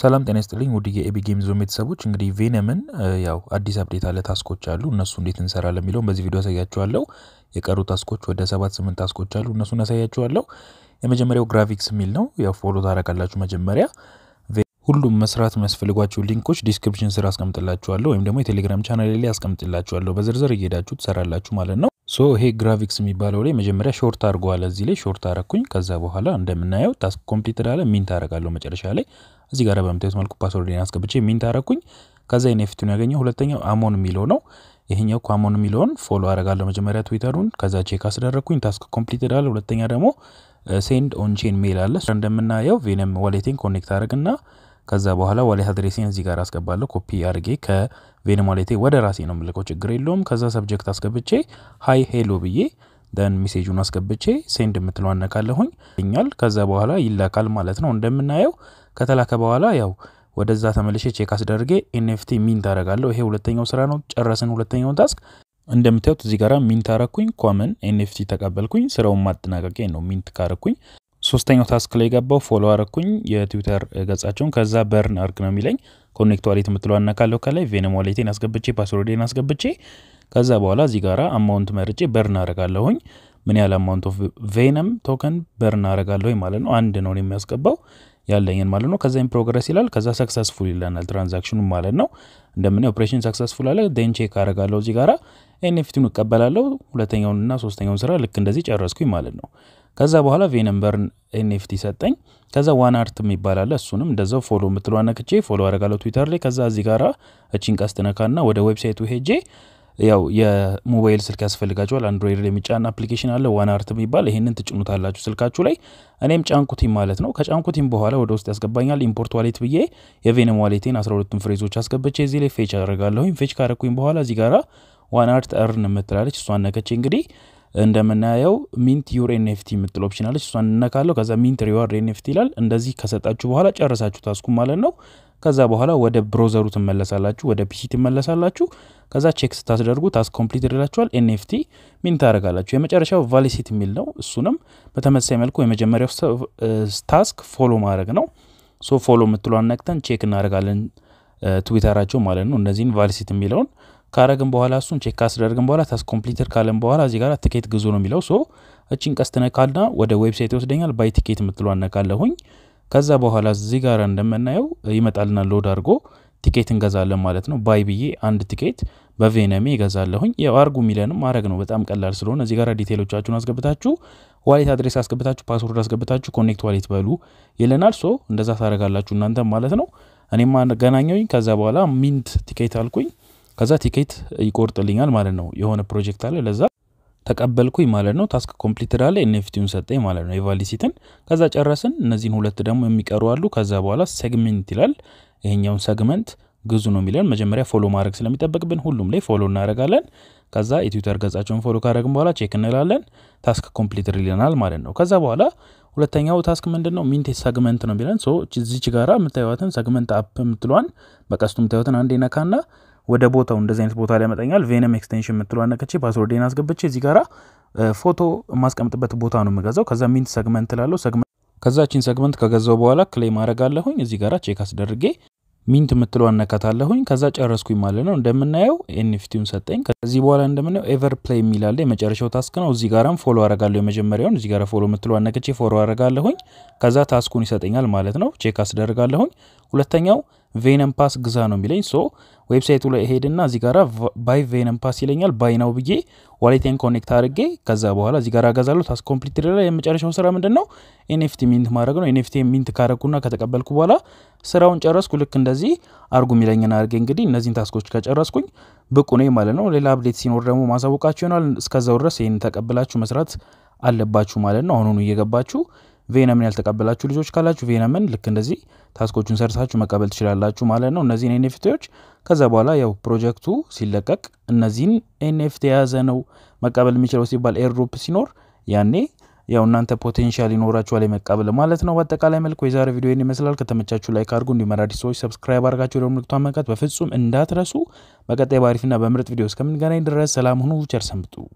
ሰላም ጤና ይስጥልኝ ውድ የኤቢ ጌም ዞን ቤተሰቦች፣ እንግዲህ ቬነምን ያው አዲስ አፕዴት አለ ታስኮች አሉ። እነሱ እንዴት እንሰራለን የሚለውን በዚህ ቪዲዮ አሳያችኋለሁ። የቀሩ ታስኮች ወደ ሰባት ስምንት ታስኮች አሉ፣ እነሱን አሳያችኋለሁ። የመጀመሪያው ግራፊክስ የሚል ነው። ያው ፎሎ ታረጋላችሁ። መጀመሪያ ሁሉም መስራት የሚያስፈልጓቸው ሊንኮች ዲስክሪፕሽን ስር አስቀምጥላችኋለሁ፣ ወይም ደግሞ የቴሌግራም ቻናል ላይ አስቀምጥላችኋለሁ። በዝርዝር እየሄዳችሁ ትሰራላችሁ ማለት ነው። ሶ ይሄ ግራፊክስ የሚባለው ላይ መጀመሪያ ሾርት አድርገዋል። እዚህ ላይ ሾርት አረኩኝ። ከዛ በኋላ እንደምናየው ታስክ ኮምፕሊት አለ። ሚንት አረጋለሁ መጨረሻ ላይ እዚህ ጋር በምታዩት መልኩ ፓስወርድ ፓስወርዴን አስገብቼ ሚንት አረኩኝ። ከዛ ኔፍቱን ያገኘው ሁለተኛው አሞን የሚለው ነው። ይሄኛው ኳሞን የሚለውን ፎሎ አረጋለሁ መጀመሪያ ትዊተሩን። ከዛ ቼክ አስደረግኩኝ ታስክ ኮምፕሊት አለ። ሁለተኛ ደግሞ ሴንድ ኦንቼን ሜል አለ። እንደምናየው ቬነም ዋሌቴን ኮኔክት አረግና ከዛ በኋላ ዋሌ ሀድሬሴን እዚህ ጋር አስገባለሁ። ኮፒ አድርጌ ከቬን ማሌቴ ወደ ራሴ ነው የምልከው፣ ችግር የለውም። ከዛ ሰብጀክት አስገብቼ ሀይ ሄሎ ብዬ ደን ሜሴጁን አስገብቼ ሴንድ የምትለው አነካለሁኝ ኛል። ከዛ በኋላ ይላካል ማለት ነው። እንደምናየው ከተላከ በኋላ ያው ወደዛ ተመልሼ ቼክ አስደርጌ ኤንኤፍቲ ሚንት አረጋለሁ። ይሄ ሁለተኛው ስራ ነው። ጨረስን ሁለተኛውን ታስክ እንደምታዩት እዚህ ጋር ሚንት አረኩኝ፣ ኮመን ኤንኤፍቲ ተቀበልኩኝ። ስራውን ማጠናቀቂያ ነው ሚንት ካረኩኝ ሶስተኛው ታስክ ላይ የገባው ፎሎ አረኩኝ የትዊተር ገጻቸውን። ከዛ በርን አርግ ነው የሚለኝ ኮኔክት ዋሌት የምትለው አናካለሁ። ከላይ ቬኖም ዋሌቴን አስገብቼ ፓስወርዴን አስገብቼ ከዛ በኋላ እዚህ ጋራ አማውንት መርጬ በርን አረጋለሁኝ። ምን ያህል አማውንት ኦፍ ቬነም ቶከን በርን አረጋለሁኝ ማለት ነው። አንድ ነው የሚያስገባው ያለኝን ማለት ነው። ከዛ ፕሮግረስ ይላል። ከዛ ሰክሰስፉል ይለናል ትራንዛክሽኑ ማለት ነው። እንደምን ኦፕሬሽን ሰክሰስፉል አለ። ዴን ቼክ አረጋለሁ እዚህ ጋራ ኤንኤፍቲውን እቀበላለሁ። ሁለተኛውንና ሶስተኛውን ስራ ልክ እንደዚህ ጨረስኩኝ ማለት ነው። ከዛ በኋላ ቬነም በርን ኤንኤፍቲ ሰጠኝ። ከዛ ዋን አርት የሚባል አለ። እሱንም እንደዛው ፎሎ የምትለ ነክቼ ፎሎ አረጋለሁ ትዊተር ላይ። ከዛ እዚህ ጋራ እቺን ቀስት ነካና ወደ ዌብሳይቱ ሄጄ ያው የሞባይል ስልክ ያስፈልጋቸዋል። አንድሮይድ ላይ የሚጫን አፕሊኬሽን አለ ዋን አርት የሚባል ይህንን ትጭኑታላችሁ ስልካችሁ ላይ። እኔም ጫንኩቲም ማለት ነው። ከጫንኩቲም በኋላ ወደ ውስጥ ያስገባኛል። ኢምፖርት ዋሌት ብዬ የቬነም ዋሌቴን 12ቱን ፍሬዞች አስገብቼ እዚህ ላይ ፌች አረጋለሁኝ። ፌች ካረኩኝ በኋላ እዚህ ጋራ ዋን አርት እርን የምትላለች እሷን ነከቼ እንግዲህ እንደምናየው ሚንት ዩር ኤንኤፍቲ የምትል ኦፕሽን አለች። እሷን እነካለሁ። ከዛ ሚንት ሪዋርድ ኤንኤፍቲ ይላል። እንደዚህ ከሰጣችሁ በኋላ ጨረሳችሁ ታስኩ ማለት ነው። ከዛ በኋላ ወደ ብሮዘሩ ትመለሳላችሁ፣ ወደ ፒሲ ትመለሳላችሁ። ከዛ ቼክ ስታስደርጉ ታስክ ኮምፕሊት ይላችኋል። ኤንኤፍቲ ሚንት ታደርጋላችሁ። የመጨረሻው ቫሊሲት የሚል ነው። እሱንም በተመሳሳይ መልኩ የመጀመሪያው ታስክ ፎሎ ማድረግ ነው። ሶ ፎሎ የምትሏን ነቅተን ቼክ እናደርጋለን፣ ትዊተራቸው ማለት ነው። እነዚህን ቫሊሲት የሚለውን ካረግን በኋላ እሱን ቼክ አስደርግን በኋላ ታስ ኮምፕሊትድ ካለን በኋላ እዚህ ጋር ትኬት ግዙ ነው የሚለው። ሶ እቺን ቀስት ነካልና ወደ ዌብሳይት ይወስደኛል። ባይ ቲኬት የምትለዋን ነካለሁኝ። ከዛ በኋላ እዚህ ጋር እንደምናየው ይመጣልና ሎድ አድርጎ ቲኬት እንገዛለን ማለት ነው። ባይ ብዬ አንድ ቲኬት በቬነሜ ይገዛለሁኝ። ያው አርጉ የሚለንም ማድረግ ነው በጣም ቀላል ስለሆነ እዚህ ጋር ዲቴሎቻችሁን አስገብታችሁ ዋሌት አድሬስ አስገብታችሁ ፓስወርድ አስገብታችሁ ኮኔክት ዋሌት በሉ ይለናል። ሶ እንደዛ ታደረጋላችሁ እናንተም ማለት ነው። እኔም ገናኘውኝ። ከዛ በኋላ ሚንት ቲኬት አልኩኝ። ከዛ ቲኬት ይቆርጥልኛል ማለት ነው። የሆነ ፕሮጀክት አለ ለዛ ተቀበልኩኝ ማለት ነው። ታስክ ኮምፕሊትድ አለ ኤንኤፍቲውን ሰጠኝ ማለት ነው። የቫሊሲትን ከዛ ጨረስን። እነዚህን ሁለት ደግሞ የሚቀሩ አሉ። ከዛ በኋላ ሰግመንት ይላል። ይሄኛውን ሰግመንት ግዙ ነው የሚለን። መጀመሪያ ፎሎ ማድረግ ስለሚጠበቅብን ሁሉም ላይ ፎሎ እናደረጋለን። ከዛ የትዊተር ገጻቸውን ፎሎ ካደረግን በኋላ ቼክ እንላለን። ታስክ ኮምፕሊትድ ይለናል ማለት ነው። ከዛ በኋላ ሁለተኛው ታስክ ምንድን ነው? ሚንት ሰግመንት ነው የሚለን። ሶ ጋራ የምታዩትን ሰግመንት አፕ የምትለዋን በቀስቱ የምታዩትን አንዴ ነካና ወደ ቦታው እንደዚህ አይነት ቦታ ላይ ያመጣኛል። ቬነም ኤክስቴንሽን የምትለዋን ነክቼ ፓስወርዴን አስገብቼ እዚህ ጋራ ፎቶ የማስቀምጥበት ቦታ ነው የምገዛው። ከዛ ሚንት ሰግመንት ላለው ከዛችን ሰግመንት ከገዛው በኋላ ክሌም አረጋለሁኝ። እዚህ ጋራ ቼክ አስደርጌ ሚንት የምትለዋን ነካታለሁኝ። ከዛ ጨረስኩኝ ማለት ነው። እንደምናየው ኤንፍቲውን ሰጠኝ። ከዚህ በኋላ እንደምናየው ኤቨር ፕሌይ የሚላለ የመጨረሻው ታስክ ነው። እዚህ ጋራም ፎሎ አረጋለሁ። የመጀመሪያውን እዚህ ጋራ ፎሎ የምትለው ነክቼ ፎሎ አረጋለሁኝ። ከዛ ታስኩን ይሰጠኛል ማለት ነው። ቼክ አስደርጋለሁኝ። ሁለተኛው ቬነም ፓስ ግዛ ነው የሚለኝ። ሶ ዌብሳይቱ ላይ ሄድና እዚህ ጋራ ባይ ቬነም ፓስ ይለኛል። ባይ ነው ብዬ ዋሌቴን ኮኔክት አድርጌ ከዛ በኋላ እዚህ ጋር አገዛለሁ። ታስክ ኮምፕሊት ላይ የመጨረሻው ስራ ምንድን ነው? ኤንኤፍቲ ሚንት ማድረግ ነው። ኤንኤፍቲ ሚንት ካረግኩና ከተቀበልኩ በኋላ ስራውን ጨረስኩ። ልክ እንደዚህ አርጉ የሚለኝን አድርጌ እንግዲህ እነዚህን ታስኮች ከጨረስኩኝ ብቁ ነኝ ማለት ነው። ሌላ አፕዴት ሲኖር ደግሞ ማሳወቃችሁ ይሆናል። እስከዛው ድረስ ይህን ተቀብላችሁ መስራት አለባችሁ ማለት ነው። አሁኑኑ እየገባችሁ ቬነምን ያልተቀበላችሁ ልጆች ካላችሁ ቬነምን ልክ እንደዚህ ታስኮቹን ሰርታችሁ መቀበል ትችላላችሁ ማለት ነው፣ እነዚህን ኤንኤፍቲዎች። ከዛ በኋላ ያው ፕሮጀክቱ ሲለቀቅ እነዚህን ኤንኤፍቲ የያዘ ነው መቀበል የሚችለው ሲባል ኤርድሮፕ ሲኖር ያኔ ያው እናንተ ፖቴንሻል ይኖራችኋል የመቀበል ማለት ነው። በአጠቃላይ መልኩ የዛሬ ቪዲዮ ይመስላል። ከተመቻችሁ ላይክ አድርጉ። እንዲመራ ሰዎች ሰብስክራይብ አድርጋችሁ ደግሞ ምልክቷን መንካት በፍጹም እንዳትረሱ። በቀጣይ በአሪፍና በምርጥ ቪዲዮ እስከምንገናኝ ድረስ ሰላም ሁኑ፣ ቸር ሰንብቱ።